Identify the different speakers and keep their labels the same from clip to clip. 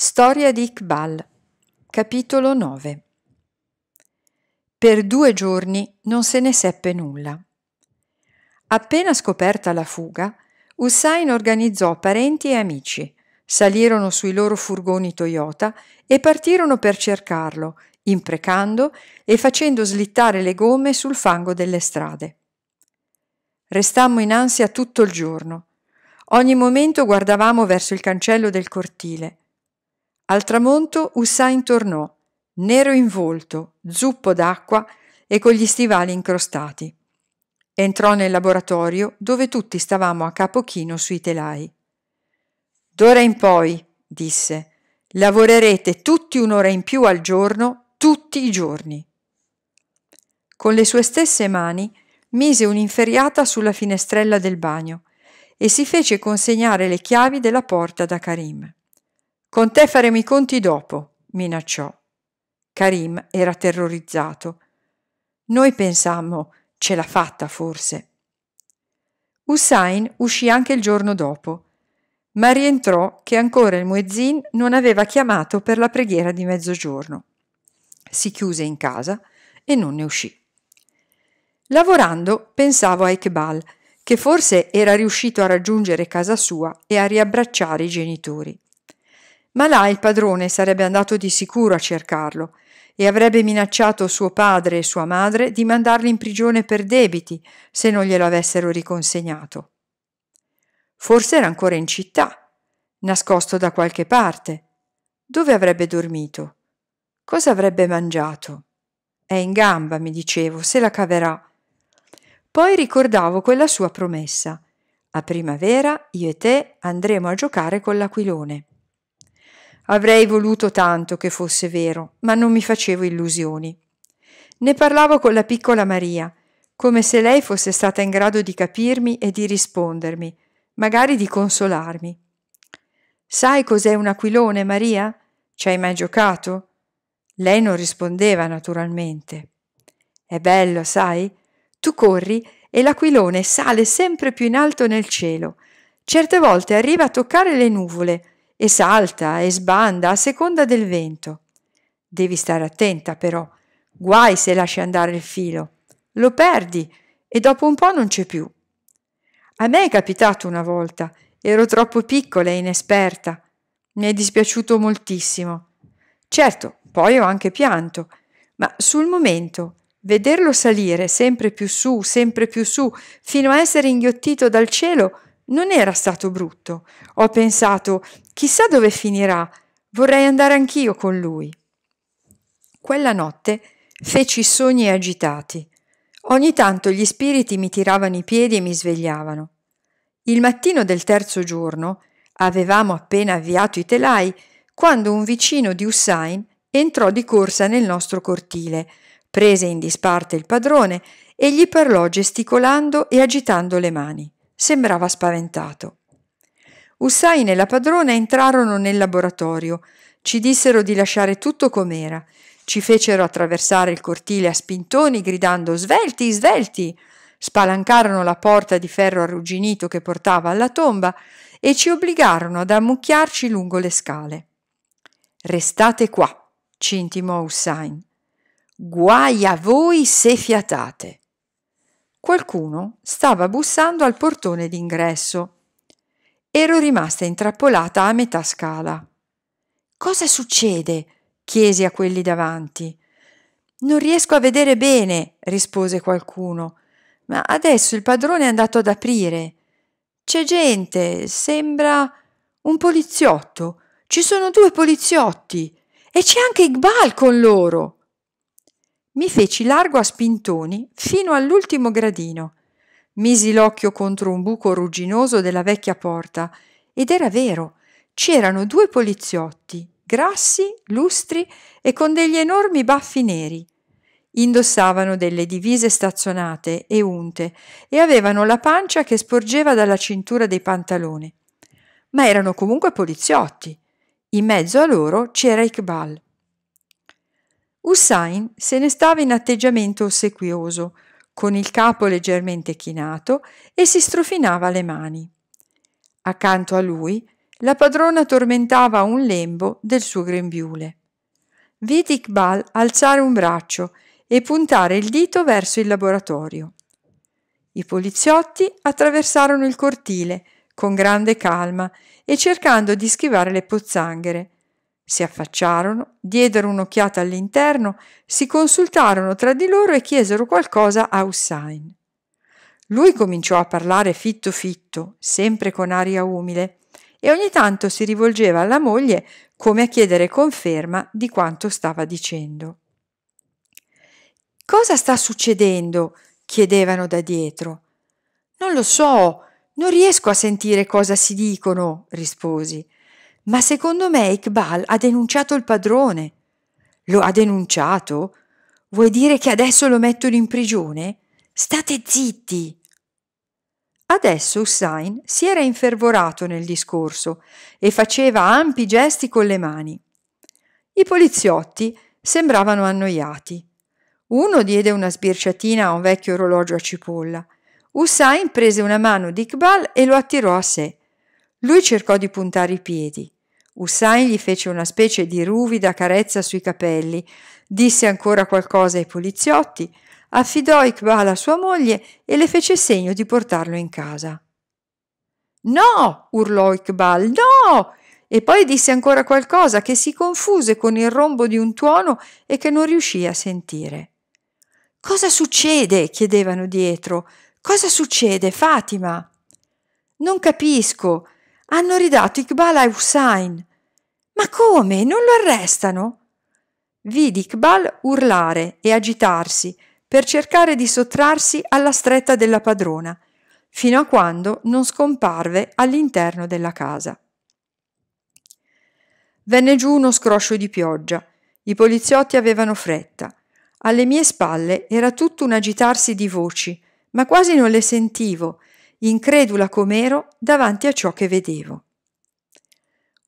Speaker 1: Storia di Iqbal, capitolo 9. Per due giorni non se ne seppe nulla. Appena scoperta la fuga, Hussein organizzò parenti e amici, salirono sui loro furgoni Toyota e partirono per cercarlo, imprecando e facendo slittare le gomme sul fango delle strade. Restammo in ansia tutto il giorno. Ogni momento guardavamo verso il cancello del cortile – al tramonto Hussain tornò, nero in volto, zuppo d'acqua e con gli stivali incrostati. Entrò nel laboratorio dove tutti stavamo a capo chino sui telai. D'ora in poi, disse, lavorerete tutti un'ora in più al giorno, tutti i giorni. Con le sue stesse mani mise un'inferriata sulla finestrella del bagno e si fece consegnare le chiavi della porta da Karim. Con te faremo i conti dopo, minacciò. Karim era terrorizzato. Noi pensammo, ce l'ha fatta forse. Hussein uscì anche il giorno dopo, ma rientrò che ancora il muezzin non aveva chiamato per la preghiera di mezzogiorno. Si chiuse in casa e non ne uscì. Lavorando pensavo a Iqbal, che forse era riuscito a raggiungere casa sua e a riabbracciare i genitori. Ma là il padrone sarebbe andato di sicuro a cercarlo e avrebbe minacciato suo padre e sua madre di mandarli in prigione per debiti se non glielo avessero riconsegnato. Forse era ancora in città, nascosto da qualche parte. Dove avrebbe dormito? Cosa avrebbe mangiato? È in gamba, mi dicevo, se la caverà. Poi ricordavo quella sua promessa. A primavera io e te andremo a giocare con l'aquilone. Avrei voluto tanto che fosse vero, ma non mi facevo illusioni. Ne parlavo con la piccola Maria, come se lei fosse stata in grado di capirmi e di rispondermi, magari di consolarmi. Sai cos'è un aquilone, Maria? Ci hai mai giocato? Lei non rispondeva naturalmente. È bello, sai? Tu corri e l'aquilone sale sempre più in alto nel cielo. Certe volte arriva a toccare le nuvole, e salta e sbanda a seconda del vento. Devi stare attenta però, guai se lasci andare il filo, lo perdi e dopo un po' non c'è più. A me è capitato una volta, ero troppo piccola e inesperta, mi è dispiaciuto moltissimo. Certo, poi ho anche pianto, ma sul momento vederlo salire sempre più su, sempre più su, fino a essere inghiottito dal cielo, non era stato brutto. Ho pensato, chissà dove finirà, vorrei andare anch'io con lui. Quella notte feci sogni agitati. Ogni tanto gli spiriti mi tiravano i piedi e mi svegliavano. Il mattino del terzo giorno avevamo appena avviato i telai quando un vicino di Hussain entrò di corsa nel nostro cortile, prese in disparte il padrone e gli parlò gesticolando e agitando le mani. Sembrava spaventato. Hussain e la padrona entrarono nel laboratorio, ci dissero di lasciare tutto com'era, ci fecero attraversare il cortile a spintoni gridando svelti, svelti, spalancarono la porta di ferro arrugginito che portava alla tomba e ci obbligarono ad ammucchiarci lungo le scale. Restate qua, ci intimò Hussain. Guai a voi se fiatate. Qualcuno stava bussando al portone d'ingresso. Ero rimasta intrappolata a metà scala. Cosa succede? chiesi a quelli davanti. Non riesco a vedere bene, rispose qualcuno, ma adesso il padrone è andato ad aprire. C'è gente, sembra un poliziotto. Ci sono due poliziotti e c'è anche Iqbal con loro mi feci largo a spintoni fino all'ultimo gradino. Misi l'occhio contro un buco rugginoso della vecchia porta ed era vero, c'erano due poliziotti, grassi, lustri e con degli enormi baffi neri. Indossavano delle divise stazionate e unte e avevano la pancia che sporgeva dalla cintura dei pantaloni. Ma erano comunque poliziotti. In mezzo a loro c'era Iqbal. Hussain se ne stava in atteggiamento ossequioso, con il capo leggermente chinato e si strofinava le mani. Accanto a lui la padrona tormentava un lembo del suo grembiule. Vidi Iqbal alzare un braccio e puntare il dito verso il laboratorio. I poliziotti attraversarono il cortile con grande calma e cercando di schivare le pozzanghere, si affacciarono, diedero un'occhiata all'interno, si consultarono tra di loro e chiesero qualcosa a Hussain. Lui cominciò a parlare fitto fitto, sempre con aria umile, e ogni tanto si rivolgeva alla moglie come a chiedere conferma di quanto stava dicendo. Cosa sta succedendo? chiedevano da dietro. Non lo so, non riesco a sentire cosa si dicono, risposi. Ma secondo me Iqbal ha denunciato il padrone. Lo ha denunciato? Vuoi dire che adesso lo mettono in prigione? State zitti! Adesso Hussain si era infervorato nel discorso e faceva ampi gesti con le mani. I poliziotti sembravano annoiati. Uno diede una sbirciatina a un vecchio orologio a cipolla. Hussain prese una mano di Iqbal e lo attirò a sé. Lui cercò di puntare i piedi. Hussein gli fece una specie di ruvida carezza sui capelli, disse ancora qualcosa ai poliziotti, affidò Iqbal a sua moglie e le fece segno di portarlo in casa. No! urlò Iqbal, no! E poi disse ancora qualcosa che si confuse con il rombo di un tuono e che non riuscì a sentire. Cosa succede? chiedevano dietro. Cosa succede, Fatima? Non capisco. Hanno ridato Iqbal a Hussein. Ma come? Non lo arrestano? Vidi Iqbal urlare e agitarsi per cercare di sottrarsi alla stretta della padrona, fino a quando non scomparve all'interno della casa. Venne giù uno scroscio di pioggia. I poliziotti avevano fretta. Alle mie spalle era tutto un agitarsi di voci, ma quasi non le sentivo, incredula com'ero davanti a ciò che vedevo.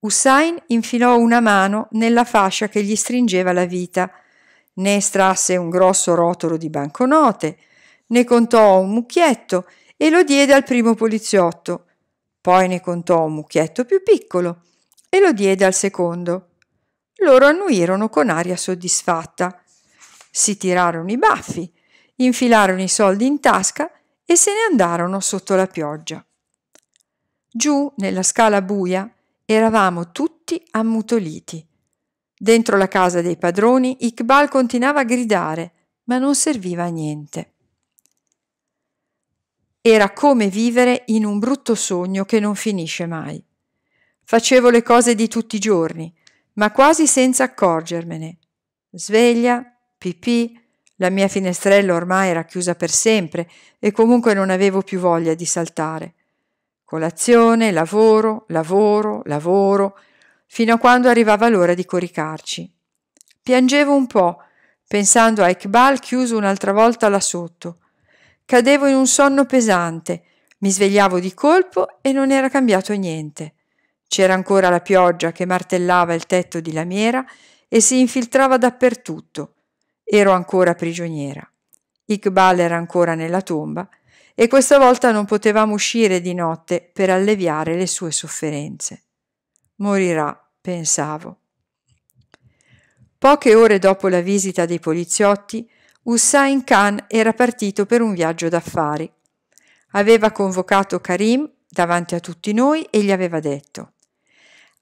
Speaker 1: Hussein infilò una mano nella fascia che gli stringeva la vita, ne estrasse un grosso rotolo di banconote, ne contò un mucchietto e lo diede al primo poliziotto. Poi ne contò un mucchietto più piccolo e lo diede al secondo. Loro annuirono con aria soddisfatta. Si tirarono i baffi, infilarono i soldi in tasca e se ne andarono sotto la pioggia. Giù nella scala buia Eravamo tutti ammutoliti. Dentro la casa dei padroni Iqbal continuava a gridare, ma non serviva a niente. Era come vivere in un brutto sogno che non finisce mai. Facevo le cose di tutti i giorni, ma quasi senza accorgermene. Sveglia, pipì, la mia finestrella ormai era chiusa per sempre e comunque non avevo più voglia di saltare. Colazione, lavoro, lavoro, lavoro, fino a quando arrivava l'ora di coricarci. Piangevo un po', pensando a Iqbal chiuso un'altra volta là sotto. Cadevo in un sonno pesante, mi svegliavo di colpo e non era cambiato niente. C'era ancora la pioggia che martellava il tetto di lamiera e si infiltrava dappertutto. Ero ancora prigioniera. Iqbal era ancora nella tomba e questa volta non potevamo uscire di notte per alleviare le sue sofferenze. Morirà, pensavo. Poche ore dopo la visita dei poliziotti, Hussain Khan era partito per un viaggio d'affari. Aveva convocato Karim davanti a tutti noi e gli aveva detto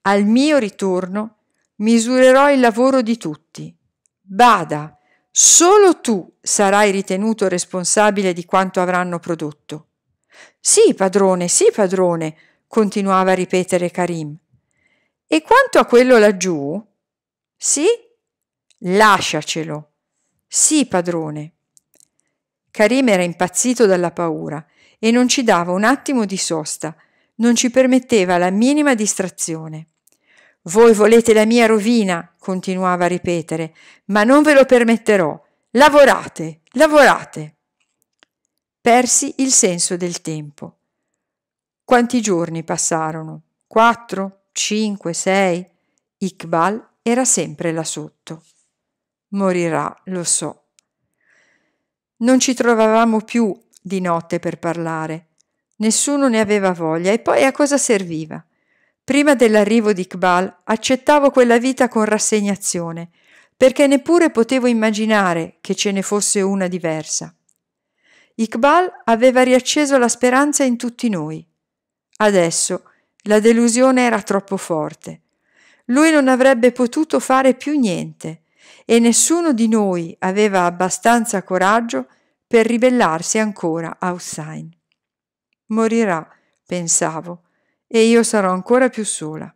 Speaker 1: «Al mio ritorno misurerò il lavoro di tutti. Bada, Solo tu sarai ritenuto responsabile di quanto avranno prodotto. Sì, padrone, sì, padrone, continuava a ripetere Karim. E quanto a quello laggiù? Sì? Lasciacelo. Sì, padrone. Karim era impazzito dalla paura e non ci dava un attimo di sosta, non ci permetteva la minima distrazione. Voi volete la mia rovina, continuava a ripetere, ma non ve lo permetterò. Lavorate, lavorate. Persi il senso del tempo. Quanti giorni passarono? Quattro, cinque, sei? Iqbal era sempre là sotto. Morirà, lo so. Non ci trovavamo più di notte per parlare. Nessuno ne aveva voglia e poi a cosa serviva? Prima dell'arrivo di Iqbal accettavo quella vita con rassegnazione, perché neppure potevo immaginare che ce ne fosse una diversa. Iqbal aveva riacceso la speranza in tutti noi. Adesso la delusione era troppo forte. Lui non avrebbe potuto fare più niente e nessuno di noi aveva abbastanza coraggio per ribellarsi ancora a Hussein. Morirà, pensavo e io sarò ancora più sola.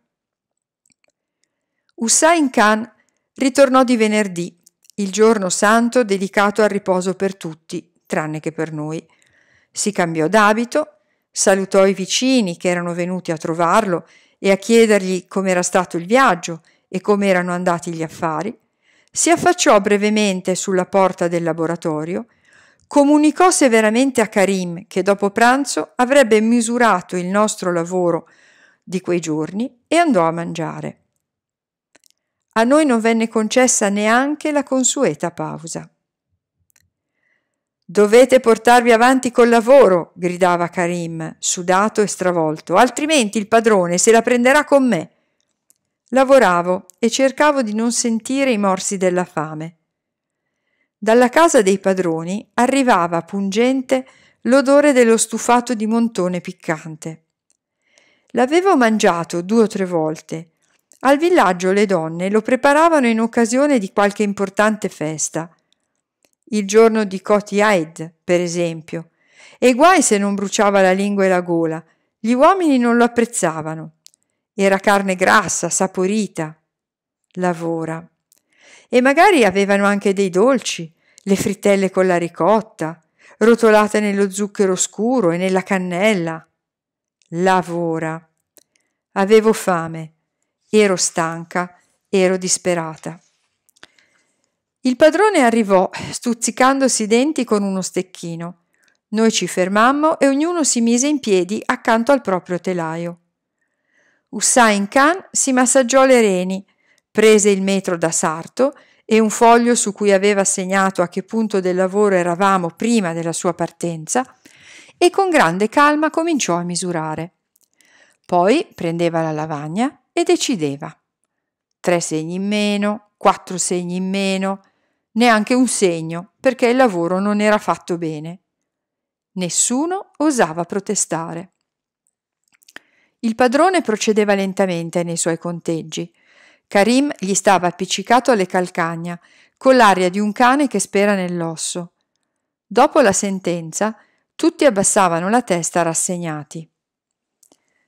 Speaker 1: Hussain Khan ritornò di venerdì, il giorno santo dedicato al riposo per tutti, tranne che per noi. Si cambiò d'abito, salutò i vicini che erano venuti a trovarlo e a chiedergli com'era stato il viaggio e come erano andati gli affari, si affacciò brevemente sulla porta del laboratorio comunicò severamente a Karim che dopo pranzo avrebbe misurato il nostro lavoro di quei giorni e andò a mangiare. A noi non venne concessa neanche la consueta pausa. Dovete portarvi avanti col lavoro, gridava Karim, sudato e stravolto, altrimenti il padrone se la prenderà con me. Lavoravo e cercavo di non sentire i morsi della fame. Dalla casa dei padroni arrivava pungente l'odore dello stufato di montone piccante. L'avevo mangiato due o tre volte. Al villaggio le donne lo preparavano in occasione di qualche importante festa. Il giorno di Koti Aid, per esempio. E guai se non bruciava la lingua e la gola. Gli uomini non lo apprezzavano. Era carne grassa, saporita. Lavora e magari avevano anche dei dolci, le frittelle con la ricotta, rotolate nello zucchero scuro e nella cannella. Lavora. Avevo fame, ero stanca, ero disperata. Il padrone arrivò, stuzzicandosi i denti con uno stecchino. Noi ci fermammo e ognuno si mise in piedi accanto al proprio telaio. Usain Khan si massaggiò le reni Prese il metro da sarto e un foglio su cui aveva segnato a che punto del lavoro eravamo prima della sua partenza e con grande calma cominciò a misurare. Poi prendeva la lavagna e decideva. Tre segni in meno, quattro segni in meno, neanche un segno, perché il lavoro non era fatto bene. Nessuno osava protestare. Il padrone procedeva lentamente nei suoi conteggi, Karim gli stava appiccicato alle calcagna, con l'aria di un cane che spera nell'osso. Dopo la sentenza, tutti abbassavano la testa rassegnati.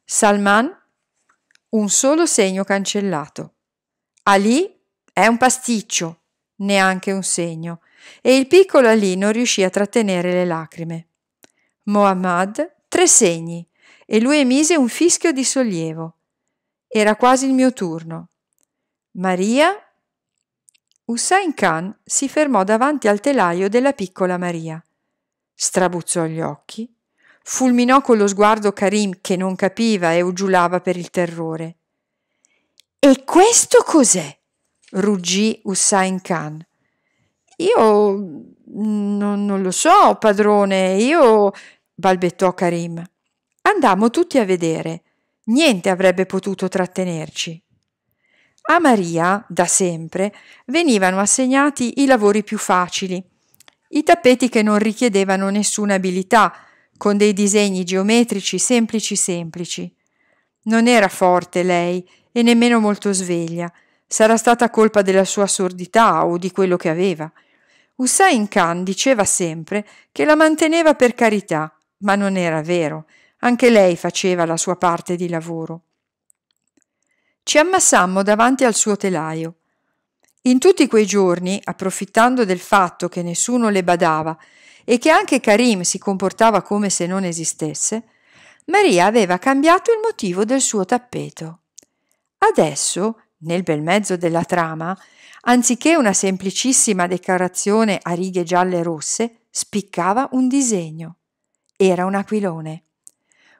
Speaker 1: Salman, un solo segno cancellato. Ali è un pasticcio, neanche un segno, e il piccolo Ali non riuscì a trattenere le lacrime. Mohammad, tre segni, e lui emise un fischio di sollievo. Era quasi il mio turno. Maria? Hussein Khan si fermò davanti al telaio della piccola Maria. Strabuzzò gli occhi, fulminò con lo sguardo Karim che non capiva e ugiulava per il terrore. E questo cos'è? ruggì Hussein Khan. Io non, non, lo so, padrone, io balbettò Karim. Andammo tutti a vedere. Niente avrebbe potuto trattenerci. A Maria, da sempre, venivano assegnati i lavori più facili, i tappeti che non richiedevano nessuna abilità, con dei disegni geometrici semplici semplici. Non era forte lei e nemmeno molto sveglia. Sarà stata colpa della sua sordità o di quello che aveva. Hussein Khan diceva sempre che la manteneva per carità, ma non era vero. Anche lei faceva la sua parte di lavoro ci ammassammo davanti al suo telaio. In tutti quei giorni, approfittando del fatto che nessuno le badava e che anche Karim si comportava come se non esistesse, Maria aveva cambiato il motivo del suo tappeto. Adesso, nel bel mezzo della trama, anziché una semplicissima decorazione a righe gialle e rosse, spiccava un disegno. Era un aquilone.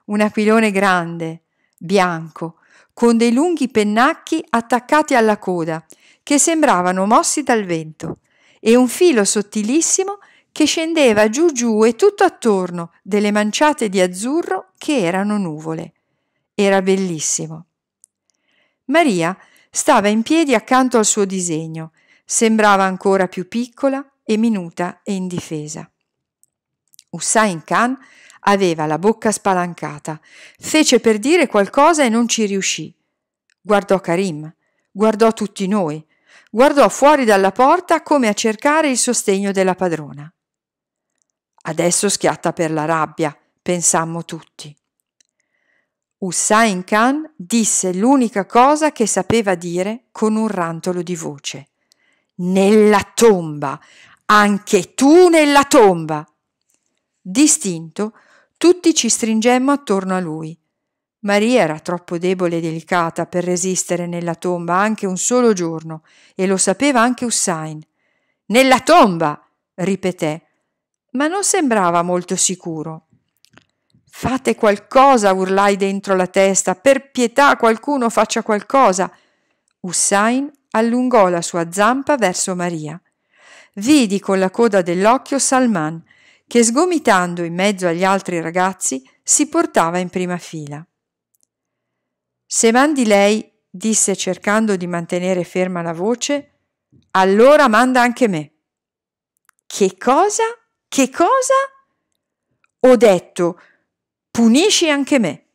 Speaker 1: Un aquilone grande, bianco, con dei lunghi pennacchi attaccati alla coda, che sembravano mossi dal vento, e un filo sottilissimo che scendeva giù giù e tutto attorno delle manciate di azzurro che erano nuvole. Era bellissimo. Maria stava in piedi accanto al suo disegno, sembrava ancora più piccola e minuta e indifesa. Usain Khan Aveva la bocca spalancata. Fece per dire qualcosa e non ci riuscì. Guardò Karim, guardò tutti noi, guardò fuori dalla porta come a cercare il sostegno della padrona. Adesso schiatta per la rabbia, pensammo tutti. Hussain Khan disse l'unica cosa che sapeva dire con un rantolo di voce. Nella tomba, anche tu nella tomba. Distinto tutti ci stringemmo attorno a lui. Maria era troppo debole e delicata per resistere nella tomba anche un solo giorno, e lo sapeva anche Hussein. Nella tomba! ripeté, ma non sembrava molto sicuro. Fate qualcosa, urlai dentro la testa, per pietà qualcuno faccia qualcosa. Hussein allungò la sua zampa verso Maria. Vidi con la coda dell'occhio Salman che sgomitando in mezzo agli altri ragazzi si portava in prima fila. Se mandi lei disse cercando di mantenere ferma la voce, allora manda anche me. Che cosa? Che cosa? Ho detto, punisci anche me.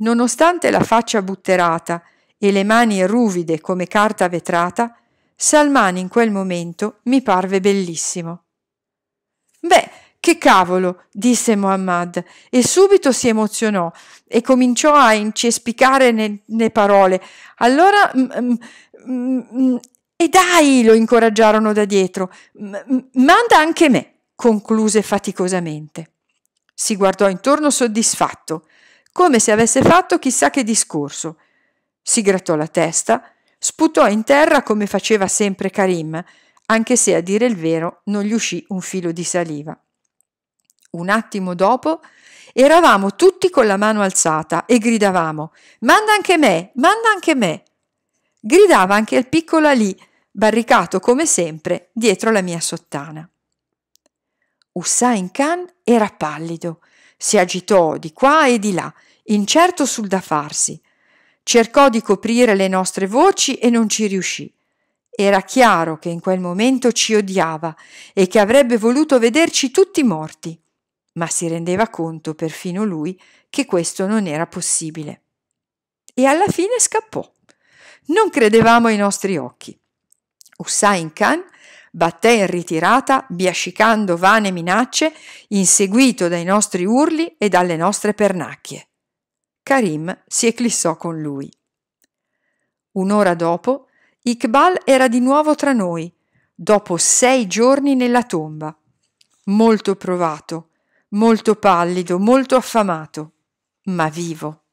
Speaker 1: Nonostante la faccia butterata e le mani ruvide come carta vetrata, Salmani in quel momento mi parve bellissimo. Beh, che cavolo, disse Muhammad, e subito si emozionò e cominciò a incespicare le, parole. Allora... Mm, mm, mm, e dai, lo incoraggiarono da dietro. manda anche me, concluse faticosamente. Si guardò intorno soddisfatto, come se avesse fatto chissà che discorso. Si grattò la testa, sputò in terra come faceva sempre Karim anche se a dire il vero non gli uscì un filo di saliva. Un attimo dopo eravamo tutti con la mano alzata e gridavamo Manda anche me, manda anche me. Gridava anche il piccolo Ali, barricato come sempre dietro la mia sottana. Hussain Khan era pallido, si agitò di qua e di là, incerto sul da farsi. Cercò di coprire le nostre voci e non ci riuscì. Era chiaro che in quel momento ci odiava e che avrebbe voluto vederci tutti morti, ma si rendeva conto perfino lui che questo non era possibile. E alla fine scappò. Non credevamo ai nostri occhi. Hussain Khan batté in ritirata, biascicando vane minacce, inseguito dai nostri urli e dalle nostre pernacchie. Karim si eclissò con lui. Un'ora dopo Iqbal era di nuovo tra noi, dopo sei giorni nella tomba, molto provato, molto pallido, molto affamato, ma vivo.